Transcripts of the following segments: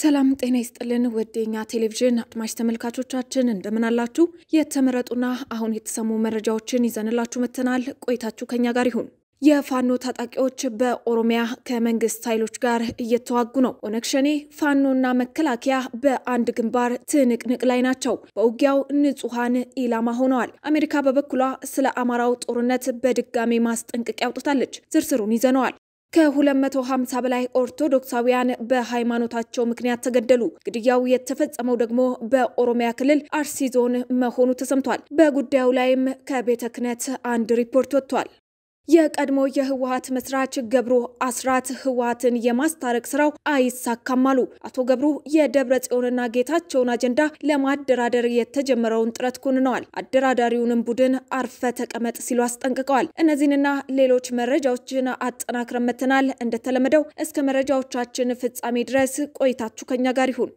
ሰላም ጤና ይስጥልን። ወደኛ ቴሌቪዥን አድማጭ ተመልካቾቻችን እንደምን አላችሁ? የተመረጡና አሁን የተሰሙ መረጃዎችን ይዘንላችሁ መጥተናል። ቆይታችሁ ከኛ ጋር ይሁን። የፋኖ ታጣቂዎች በኦሮሚያ ከመንግስት ኃይሎች ጋር እየተዋጉ ነው። ኦነግ ሸኔ፣ ፋኖና መከላከያ በአንድ ግንባር ትንቅንቅ ላይ ናቸው። በውጊያው ንጹሐን ኢላማ ሆነዋል። አሜሪካ በበኩሏ ስለ አማራው ጦርነት በድጋሚ ማስጠንቀቂያ አውጥታለች። ዝርዝሩን ይዘነዋል። ከ250 በላይ ኦርቶዶክሳውያን በሃይማኖታቸው ምክንያት ተገደሉ። ግድያው የተፈጸመው ደግሞ በኦሮሚያ ክልል አርሲ ዞን መሆኑ ተሰምቷል። በጉዳዩ ላይም ከቤተ ክህነት አንድ ሪፖርት ወጥቷል። የቀድሞ የህወሀት መስራች ገብሩ አስራት ህወሀትን የማስታረቅ ስራው አይሳካም አሉ። አቶ ገብሩ የደብረ ጽዮንና ጌታቸውን አጀንዳ ለማደራደር የተጀመረውን ጥረት ኩንነዋል። አደራዳሪውንም ቡድን አርፈ ተቀመጥ ሲሉ አስጠንቅቀዋል። እነዚህንና ሌሎች መረጃዎችን አጠናክረን እንደተለመደው እስከ መረጃዎቻችን ፍጻሜ ድረስ ቆይታችሁ ከኛ ጋር ይሁን።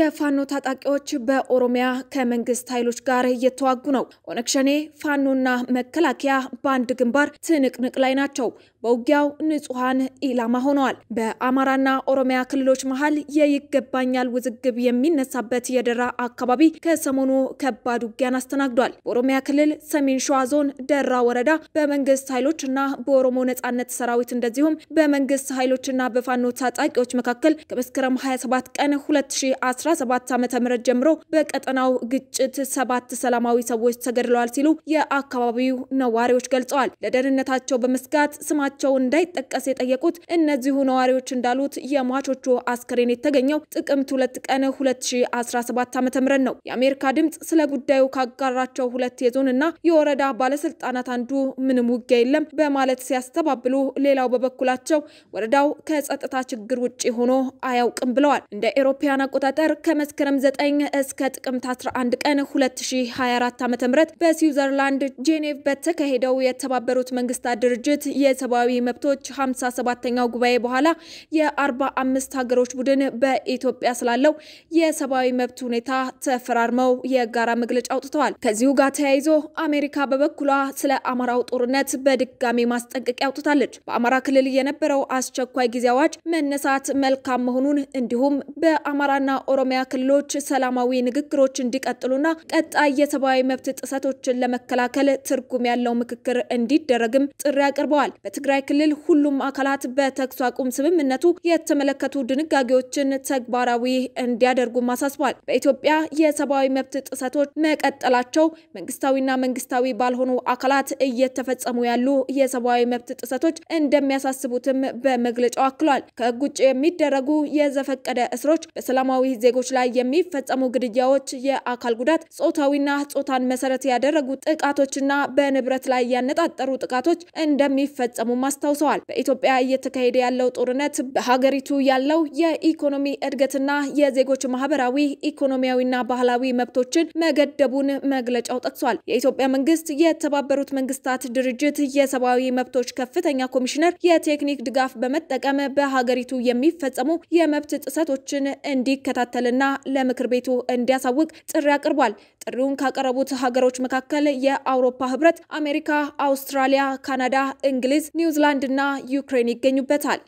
የፋኖ ታጣቂዎች በኦሮሚያ ከመንግስት ኃይሎች ጋር እየተዋጉ ነው። ኦነግ ሸኔ፣ ፋኖና መከላከያ በአንድ ግንባር ትንቅንቅ ላይ ናቸው። በውጊያው ንጹሐን ኢላማ ሆነዋል። በአማራና ኦሮሚያ ክልሎች መሀል የይገባኛል ውዝግብ የሚነሳበት የደራ አካባቢ ከሰሞኑ ከባድ ውጊያን አስተናግዷል። በኦሮሚያ ክልል ሰሜን ሸዋ ዞን ደራ ወረዳ በመንግስት ኃይሎች እና በኦሮሞ ነጻነት ሰራዊት እንደዚሁም በመንግስት ኃይሎችና በፋኖ ታጣቂዎች መካከል ከመስከረም 27 ቀን 2010 ከ2017 ዓ ም ጀምሮ በቀጠናው ግጭት ሰባት ሰላማዊ ሰዎች ተገድለዋል ሲሉ የአካባቢው ነዋሪዎች ገልጸዋል። ለደህንነታቸው በመስጋት ስማቸው እንዳይጠቀስ የጠየቁት እነዚሁ ነዋሪዎች እንዳሉት የሟቾቹ አስከሬን የተገኘው ጥቅምት ሁለት ቀን 2017 ዓ ም ነው። የአሜሪካ ድምፅ ስለ ጉዳዩ ካጋራቸው ሁለት የዞን እና የወረዳ ባለስልጣናት አንዱ ምንም ውጊያ የለም በማለት ሲያስተባብሉ፣ ሌላው በበኩላቸው ወረዳው ከጸጥታ ችግር ውጭ ሆኖ አያውቅም ብለዋል። እንደ ኤሮፓያን አቆጣጠር ከመስከረም 9 እስከ ጥቅምት 11 ቀን 2024 ዓ.ም በስዊዘርላንድ ጄኔቭ በተካሄደው የተባበሩት መንግስታት ድርጅት የሰብአዊ መብቶች 57ኛው ጉባኤ በኋላ የ45 ሀገሮች ቡድን በኢትዮጵያ ስላለው የሰብአዊ መብት ሁኔታ ተፈራርመው የጋራ መግለጫ አውጥተዋል። ከዚሁ ጋር ተያይዞ አሜሪካ በበኩሏ ስለ አማራው ጦርነት በድጋሚ ማስጠንቀቂያ አውጥታለች። በአማራ ክልል የነበረው አስቸኳይ ጊዜ አዋጅ መነሳት መልካም መሆኑን እንዲሁም በአማራና ኦሮ የኦሮሚያ ክልሎች ሰላማዊ ንግግሮች እንዲቀጥሉና ቀጣይ የሰብአዊ መብት ጥሰቶችን ለመከላከል ትርጉም ያለው ምክክር እንዲደረግም ጥሪ አቅርበዋል። በትግራይ ክልል ሁሉም አካላት በተኩስ አቁም ስምምነቱ የተመለከቱ ድንጋጌዎችን ተግባራዊ እንዲያደርጉም አሳስቧል። በኢትዮጵያ የሰብአዊ መብት ጥሰቶች መቀጠላቸው መንግስታዊና መንግስታዊ ባልሆኑ አካላት እየተፈጸሙ ያሉ የሰብአዊ መብት ጥሰቶች እንደሚያሳስቡትም በመግለጫው አክሏል። ከህግ ውጭ የሚደረጉ የዘፈቀደ እስሮች በሰላማዊ ዜጎች ላይ የሚፈጸሙ ግድያዎች፣ የአካል ጉዳት፣ ጾታዊና ጾታን መሰረት ያደረጉ ጥቃቶችና በንብረት ላይ ያነጣጠሩ ጥቃቶች እንደሚፈጸሙም አስታውሰዋል። በኢትዮጵያ እየተካሄደ ያለው ጦርነት በሀገሪቱ ያለው የኢኮኖሚ እድገትና የዜጎች ማህበራዊ ኢኮኖሚያዊና ባህላዊ መብቶችን መገደቡን መግለጫው ጠቅሷል። የኢትዮጵያ መንግስት የተባበሩት መንግስታት ድርጅት የሰብአዊ መብቶች ከፍተኛ ኮሚሽነር የቴክኒክ ድጋፍ በመጠቀም በሀገሪቱ የሚፈጸሙ የመብት ጥሰቶችን እንዲከታተል እንዲከታተልና ለምክር ቤቱ እንዲያሳውቅ ጥሪ አቅርቧል። ጥሪውን ካቀረቡት ሀገሮች መካከል የአውሮፓ ህብረት፣ አሜሪካ፣ አውስትራሊያ፣ ካናዳ፣ እንግሊዝ፣ ኒውዚላንድ እና ዩክሬን ይገኙበታል።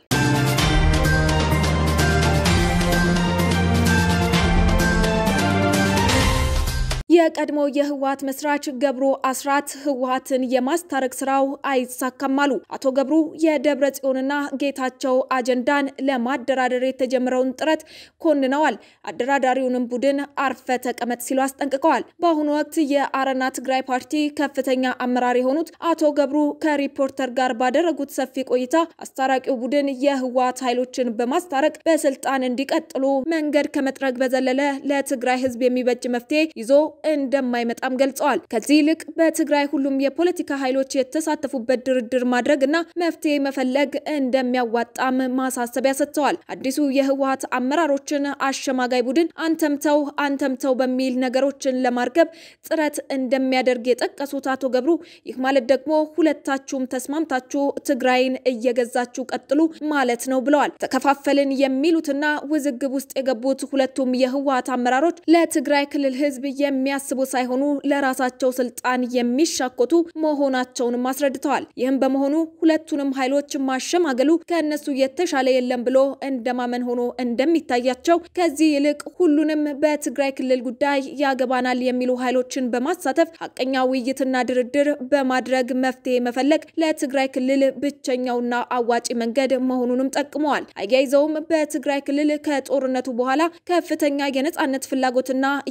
የቀድሞ የህወሀት መስራች ገብሩ አስራት ህወሀትን የማስታረቅ ስራው አይሳካም አሉ። አቶ ገብሩ የደብረ ጽዮንና ጌታቸው አጀንዳን ለማደራደር የተጀመረውን ጥረት ኮንነዋል። አደራዳሪውንም ቡድን አርፈ ተቀመጥ ሲሉ አስጠንቅቀዋል። በአሁኑ ወቅት የአረና ትግራይ ፓርቲ ከፍተኛ አመራር የሆኑት አቶ ገብሩ ከሪፖርተር ጋር ባደረጉት ሰፊ ቆይታ አስታራቂው ቡድን የህወሀት ኃይሎችን በማስታረቅ በስልጣን እንዲቀጥሉ መንገድ ከመጥረግ በዘለለ ለትግራይ ህዝብ የሚበጅ መፍትሄ ይዞ እንደማይመጣም ገልጸዋል። ከዚህ ይልቅ በትግራይ ሁሉም የፖለቲካ ኃይሎች የተሳተፉበት ድርድር ማድረግ እና መፍትሄ መፈለግ እንደሚያዋጣም ማሳሰቢያ ሰጥተዋል። አዲሱ የህወሀት አመራሮችን አሸማጋይ ቡድን አንተምተው አንተምተው በሚል ነገሮችን ለማርገብ ጥረት እንደሚያደርግ የጠቀሱት አቶ ገብሩ ይህ ማለት ደግሞ ሁለታችሁም ተስማምታችሁ ትግራይን እየገዛችሁ ቀጥሉ ማለት ነው ብለዋል። ተከፋፈልን የሚሉትና ውዝግብ ውስጥ የገቡት ሁለቱም የህወሀት አመራሮች ለትግራይ ክልል ህዝብ የሚያ የሚያስቡ ሳይሆኑ ለራሳቸው ስልጣን የሚሻኮቱ መሆናቸውንም አስረድተዋል። ይህም በመሆኑ ሁለቱንም ኃይሎች ማሸማገሉ ከእነሱ የተሻለ የለም ብሎ እንደማመን ሆኖ እንደሚታያቸው፣ ከዚህ ይልቅ ሁሉንም በትግራይ ክልል ጉዳይ ያገባናል የሚሉ ኃይሎችን በማሳተፍ ሀቀኛ ውይይትና ድርድር በማድረግ መፍትሄ መፈለግ ለትግራይ ክልል ብቸኛውና አዋጪ መንገድ መሆኑንም ጠቅመዋል። አያይዘውም በትግራይ ክልል ከጦርነቱ በኋላ ከፍተኛ የነጻነት ፍላጎትና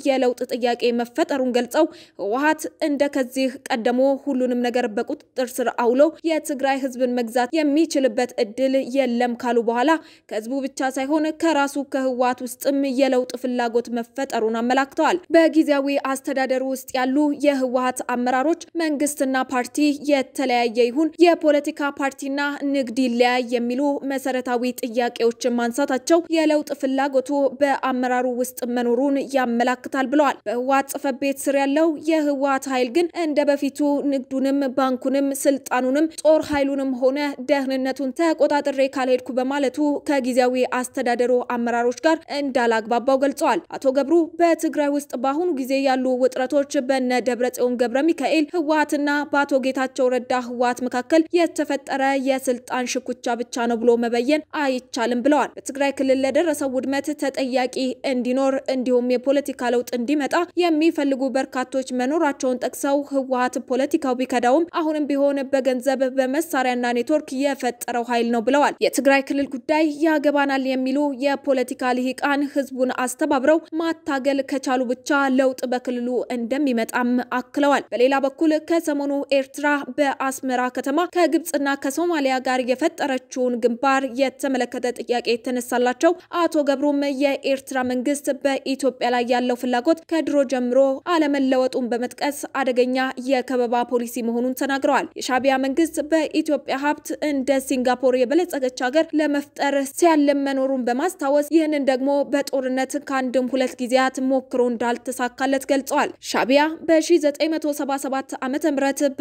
የለውጥ ጥያቄ መፍ መፈጠሩን ገልጸው ህወሓት እንደ ከዚህ ቀደሞ ሁሉንም ነገር በቁጥጥር ስር አውሎ የትግራይ ህዝብን መግዛት የሚችልበት እድል የለም ካሉ በኋላ ከህዝቡ ብቻ ሳይሆን ከራሱ ከህወሓት ውስጥም የለውጥ ፍላጎት መፈጠሩን አመላክተዋል። በጊዜያዊ አስተዳደሩ ውስጥ ያሉ የህወሓት አመራሮች መንግስትና ፓርቲ የተለያየ ይሁን የፖለቲካ ፓርቲና ንግድ ይለያይ የሚሉ መሰረታዊ ጥያቄዎችን ማንሳታቸው የለውጥ ፍላጎቱ በአመራሩ ውስጥ መኖሩን ያመላክታል ብለዋል። በህወሀት ጽሕፈት ቤት ስር ያለው የህወሀት ኃይል ግን እንደ በፊቱ ንግዱንም ባንኩንም ስልጣኑንም ጦር ኃይሉንም ሆነ ደህንነቱን ተቆጣጥሬ ካልሄድኩ በማለቱ ከጊዜያዊ አስተዳደሩ አመራሮች ጋር እንዳላግባባው ገልጸዋል። አቶ ገብሩ በትግራይ ውስጥ በአሁኑ ጊዜ ያሉ ውጥረቶች በነ ደብረጽዮን ገብረ ሚካኤል ህወሀትና በአቶ ጌታቸው ረዳ ህወሀት መካከል የተፈጠረ የስልጣን ሽኩቻ ብቻ ነው ብሎ መበየን አይቻልም ብለዋል። በትግራይ ክልል ለደረሰው ውድመት ተጠያቂ እንዲኖር እንዲሁም የፖለቲካ ለውጥ እንዲመጣ የሚ የሚፈልጉ በርካቶች መኖራቸውን ጠቅሰው ህወሀት ፖለቲካው ቢከዳውም አሁንም ቢሆን በገንዘብ በመሳሪያና ኔትወርክ የፈጠረው ኃይል ነው ብለዋል። የትግራይ ክልል ጉዳይ ያገባናል የሚሉ የፖለቲካ ልሂቃን ህዝቡን አስተባብረው ማታገል ከቻሉ ብቻ ለውጥ በክልሉ እንደሚመጣም አክለዋል። በሌላ በኩል ከሰሞኑ ኤርትራ በአስመራ ከተማ ከግብፅና ከሶማሊያ ጋር የፈጠረችውን ግንባር የተመለከተ ጥያቄ የተነሳላቸው አቶ ገብሩም የኤርትራ መንግስት በኢትዮጵያ ላይ ያለው ፍላጎት ከድሮ ጀምሮ ጨምሮ አለመለወጡን በመጥቀስ አደገኛ የከበባ ፖሊሲ መሆኑን ተናግረዋል። የሻቢያ መንግስት በኢትዮጵያ ሀብት እንደ ሲንጋፖር የበለጸገች ሀገር ለመፍጠር ሲያለም መኖሩን በማስታወስ ይህንን ደግሞ በጦርነት ከአንድም ሁለት ጊዜያት ሞክሮ እንዳልተሳካለት ገልጸዋል። ሻቢያ በ1977 ዓ ም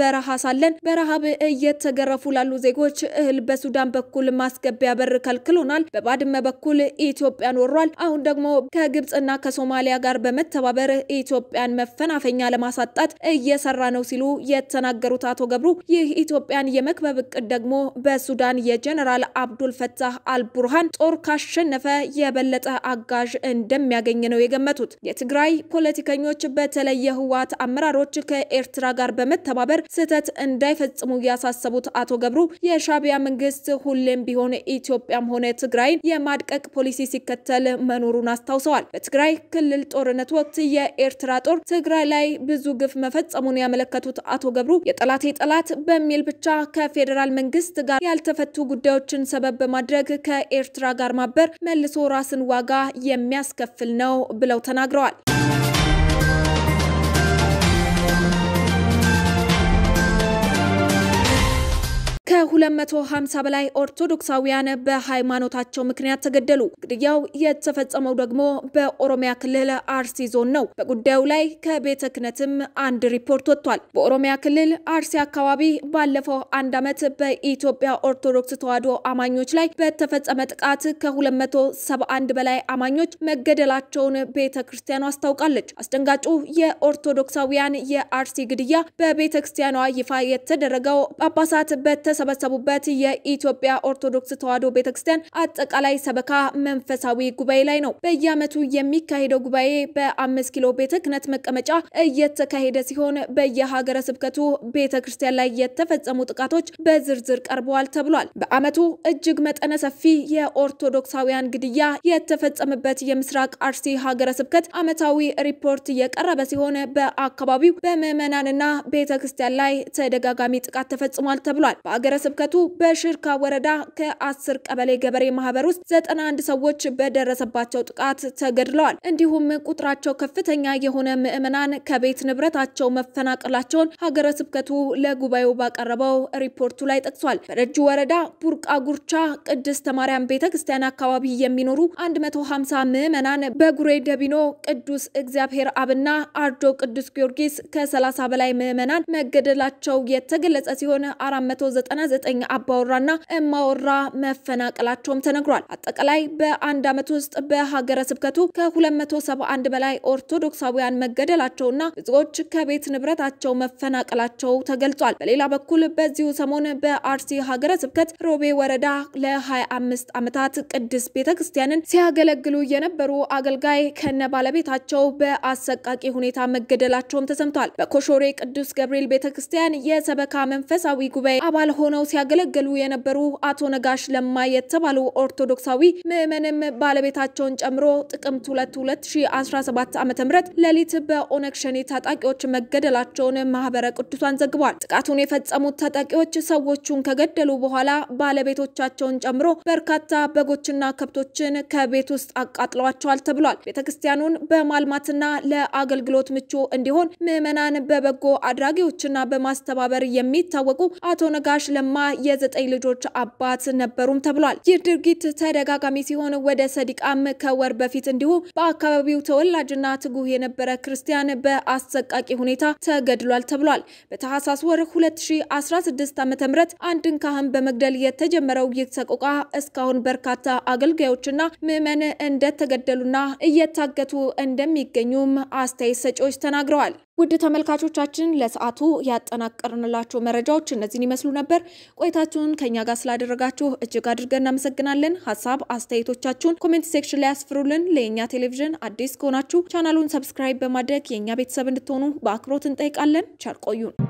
በረሃ ሳለን በረሃብ እየተገረፉ ላሉ ዜጎች እህል በሱዳን በኩል ማስገቢያ በር ከልክሎናል፣ በባድመ በኩል ኢትዮጵያ ኖሯል። አሁን ደግሞ ከግብፅና ከሶማሊያ ጋር በመተባበር ኢትዮጵያ የኢትዮጵያን መፈናፈኛ ለማሳጣት እየሰራ ነው ሲሉ የተናገሩት አቶ ገብሩ ይህ ኢትዮጵያን የመክበብ እቅድ ደግሞ በሱዳን የጀነራል አብዱል ፈታህ አልቡርሃን ጦር ካሸነፈ የበለጠ አጋዥ እንደሚያገኝ ነው የገመቱት። የትግራይ ፖለቲከኞች በተለይ የህወሓት አመራሮች ከኤርትራ ጋር በመተባበር ስህተት እንዳይፈጽሙ ያሳሰቡት አቶ ገብሩ የሻቢያ መንግስት ሁሌም ቢሆን ኢትዮጵያም ሆነ ትግራይን የማድቀቅ ፖሊሲ ሲከተል መኖሩን አስታውሰዋል። በትግራይ ክልል ጦርነት ወቅት የኤርትራ የኤርትራ ጦር ትግራይ ላይ ብዙ ግፍ መፈጸሙን ያመለከቱት አቶ ገብሩ የጠላቴ ጠላት በሚል ብቻ ከፌዴራል መንግስት ጋር ያልተፈቱ ጉዳዮችን ሰበብ በማድረግ ከኤርትራ ጋር ማበር መልሶ ራስን ዋጋ የሚያስከፍል ነው ብለው ተናግረዋል። ከ250 በላይ ኦርቶዶክሳውያን በሃይማኖታቸው ምክንያት ተገደሉ። ግድያው የተፈጸመው ደግሞ በኦሮሚያ ክልል አርሲ ዞን ነው። በጉዳዩ ላይ ከቤተ ክህነትም አንድ ሪፖርት ወጥቷል። በኦሮሚያ ክልል አርሲ አካባቢ ባለፈው አንድ ዓመት በኢትዮጵያ ኦርቶዶክስ ተዋሕዶ አማኞች ላይ በተፈጸመ ጥቃት ከ271 በላይ አማኞች መገደላቸውን ቤተ ክርስቲያኗ አስታውቃለች። አስደንጋጩ የኦርቶዶክሳውያን የአርሲ ግድያ በቤተ ክርስቲያኗ ይፋ የተደረገው ጳጳሳት በተሰ በተሰበሰቡበት የኢትዮጵያ ኦርቶዶክስ ተዋሕዶ ቤተክርስቲያን አጠቃላይ ሰበካ መንፈሳዊ ጉባኤ ላይ ነው። በየዓመቱ የሚካሄደው ጉባኤ በአምስት ኪሎ ቤተ ክህነት መቀመጫ እየተካሄደ ሲሆን በየሀገረ ስብከቱ ቤተክርስቲያን ላይ የተፈጸሙ ጥቃቶች በዝርዝር ቀርበዋል ተብሏል። በዓመቱ እጅግ መጠነ ሰፊ የኦርቶዶክሳውያን ግድያ የተፈጸመበት የምስራቅ አርሲ ሀገረ ስብከት ዓመታዊ ሪፖርት የቀረበ ሲሆን በአካባቢው በምዕመናንና ቤተክርስቲያን ላይ ተደጋጋሚ ጥቃት ተፈጽሟል ተብሏል። በአገ ሀገረ ስብከቱ በሽርካ ወረዳ ከአስር ቀበሌ ገበሬ ማህበር ውስጥ ዘጠና አንድ ሰዎች በደረሰባቸው ጥቃት ተገድለዋል። እንዲሁም ቁጥራቸው ከፍተኛ የሆነ ምዕመናን ከቤት ንብረታቸው መፈናቀላቸውን ሀገረ ስብከቱ ለጉባኤው ባቀረበው ሪፖርቱ ላይ ጠቅሷል። በደጁ ወረዳ ቡርቃ ጉርቻ ቅድስተ ማርያም ቤተ ክርስቲያን አካባቢ የሚኖሩ 150 ምዕመናን በጉሬ ደቢኖ ቅዱስ እግዚአብሔር አብና አርዶ ቅዱስ ጊዮርጊስ ከ30 በላይ ምዕመናን መገደላቸው የተገለጸ ሲሆን 490 ዘጠኝ አባወራና እማወራ መፈናቀላቸውም ተነግሯል። አጠቃላይ በአንድ ዓመት ውስጥ በሀገረ ስብከቱ ከ271 በላይ ኦርቶዶክሳውያን መገደላቸውና ብዙዎች ከቤት ንብረታቸው መፈናቀላቸው ተገልጿል። በሌላ በኩል በዚሁ ሰሞን በአርሲ ሀገረ ስብከት ሮቤ ወረዳ ለ25 ዓመታት ቅድስት ቤተ ክርስቲያንን ሲያገለግሉ የነበሩ አገልጋይ ከነ ባለቤታቸው በአሰቃቂ ሁኔታ መገደላቸውም ተሰምቷል። በኮሾሬ ቅዱስ ገብርኤል ቤተ ክርስቲያን የሰበካ መንፈሳዊ ጉባኤ አባል ሆኖ ሆነው ሲያገለግሉ የነበሩ አቶ ነጋሽ ለማ የተባሉ ኦርቶዶክሳዊ ምዕመንም ባለቤታቸውን ጨምሮ ጥቅምት 2 2017 ዓ ም ሌሊት በኦነግ ሸኔ ታጣቂዎች መገደላቸውን ማህበረ ቅዱሳን ዘግቧል። ጥቃቱን የፈጸሙት ታጣቂዎች ሰዎቹን ከገደሉ በኋላ ባለቤቶቻቸውን ጨምሮ በርካታ በጎችና ከብቶችን ከቤት ውስጥ አቃጥለዋቸዋል ተብሏል። ቤተክርስቲያኑን በማልማትና ለአገልግሎት ምቹ እንዲሆን ምዕመናን በበጎ አድራጊዎችና በማስተባበር የሚታወቁ አቶ ነጋሽ ለማ የዘጠኝ ልጆች አባት ነበሩም ተብሏል። ይህ ድርጊት ተደጋጋሚ ሲሆን ወደ ሰዲቃም ከወር በፊት እንዲሁ በአካባቢው ተወላጅና ትጉህ የነበረ ክርስቲያን በአሰቃቂ ሁኔታ ተገድሏል ተብሏል። በታህሳስ ወር 2016 ዓ ም አንድን ካህን በመግደል የተጀመረው ይህ ሰቆቃ እስካሁን በርካታ አገልጋዮችና ምዕመን እንደተገደሉና እየታገቱ እንደሚገኙም አስተያየት ሰጪዎች ተናግረዋል። ውድ ተመልካቾቻችን ለሰዓቱ ያጠናቀርንላችሁ መረጃዎች እነዚህን ይመስሉ ነበር። ቆይታችሁን ከኛ ጋር ስላደረጋችሁ እጅግ አድርገን እናመሰግናለን። ሀሳብ አስተያየቶቻችሁን ኮሜንት ሴክሽን ላይ ያስፍሩልን። ለእኛ ቴሌቪዥን አዲስ ከሆናችሁ ቻናሉን ሰብስክራይብ በማድረግ የእኛ ቤተሰብ እንድትሆኑ በአክብሮት እንጠይቃለን። ቸር ቆዩን።